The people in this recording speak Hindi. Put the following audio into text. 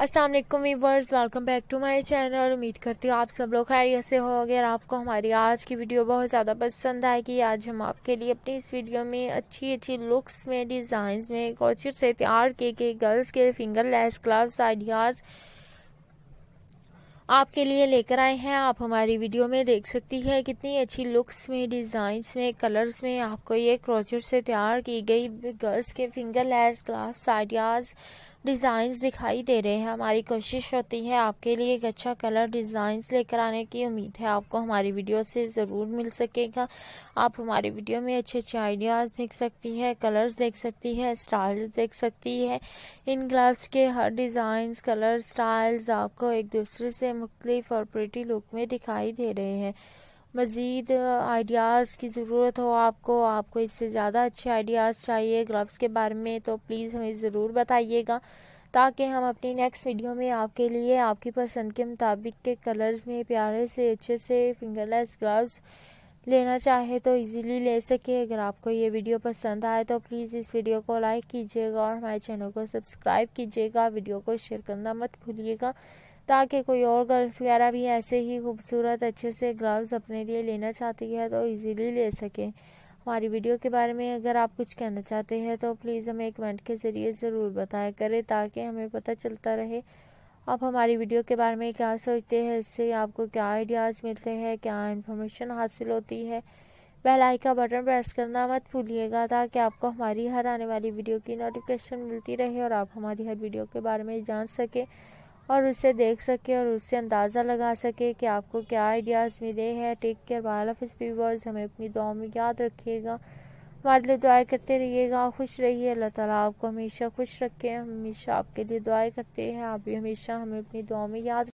असल viewers welcome back to my channel उम्मीद करती हूँ आप सब लोग खैरियत से गए और आपको हमारी आज की वीडियो बहुत ज़्यादा पसंद आएगी आज हम आपके लिए अपनी इस वीडियो में अच्छी अच्छी लुक्स में डिज़ाइंस में क्रोचिट से तैयार किए गए गर्ल्स के फिंगर लेस ग्लव्स आइडियाज़ आपके लिए लेकर आए हैं आप हमारी वीडियो में देख सकती है कितनी अच्छी लुक्स में डिज़ाइंस में कलर्स में आपको ये क्रोचर से तैयार की गई गर्ल्स के fingerless gloves ideas designs दिखाई दे रहे हैं हमारी कोशिश होती है आपके लिए एक अच्छा कलर डिज़ाइंस लेकर आने की उम्मीद है आपको हमारी वीडियो से ज़रूर मिल सकेगा आप हमारी वीडियो में अच्छे अच्छे आइडियाज़ देख सकती है कलर्स देख सकती है स्टाइल्स देख सकती है इन ग्लव्स के हर डिज़ाइंस कलर स्टाइल्स आपको एक दूसरे से मुख्तलिफ और प्रटी लुक में दिखाई दे रहे हैं मज़ीद आइडियाज़ की ज़रूरत हो आपको आपको इससे ज़्यादा अच्छे आइडियाज़ चाहिए ग्लव्स के बारे में तो प्लीज़ हमें ज़रूर बताइएगा ताकि हम अपनी नेक्स्ट वीडियो में आपके लिए आपकी पसंद के मुताबिक के कलर्स में प्यारे से अच्छे से फिंगरलेस ग्लव्स लेना चाहे तो इजीली ले सके अगर आपको ये वीडियो पसंद आए तो प्लीज़ इस वीडियो को लाइक कीजिएगा और हमारे चैनल को सब्सक्राइब कीजिएगा वीडियो को शेयर करना मत भूलिएगा ताकि कोई और गर्ल्स वगैरह भी ऐसे ही खूबसूरत अच्छे से ग्लव्स अपने लिए लेना चाहती है तो इजीली ले सकें हमारी वीडियो के बारे में अगर आप कुछ कहना चाहते हैं तो प्लीज़ हमें कमेंट के ज़रिए ज़रूर बताया करें ताकि हमें पता चलता रहे आप हमारी वीडियो के बारे में क्या सोचते हैं इससे आपको क्या आइडियाज़ मिलते हैं क्या इन्फॉर्मेशन हासिल होती है बेल आई का बटन प्रेस करना मत भूलिएगा ताकि आपको हमारी हर आने वाली वीडियो की नोटिफिकेशन मिलती रहे और आप हमारी हर वीडियो के बारे में जान सकें और उसे देख सके और उससे अंदाज़ा लगा सके कि आपको क्या आइडियाज़ मिले हैं टेक केयर बाय हाफ़ व्यूवर्स हमें अपनी दुआ में याद रखिएगा हमारे लिए दुआएं करते रहिएगा खुश रहिए अल्लाह ताला आपको हमेशा खुश रखें हमेशा आपके लिए दुआएं करते हैं आप भी हमेशा हमें अपनी दुआ में याद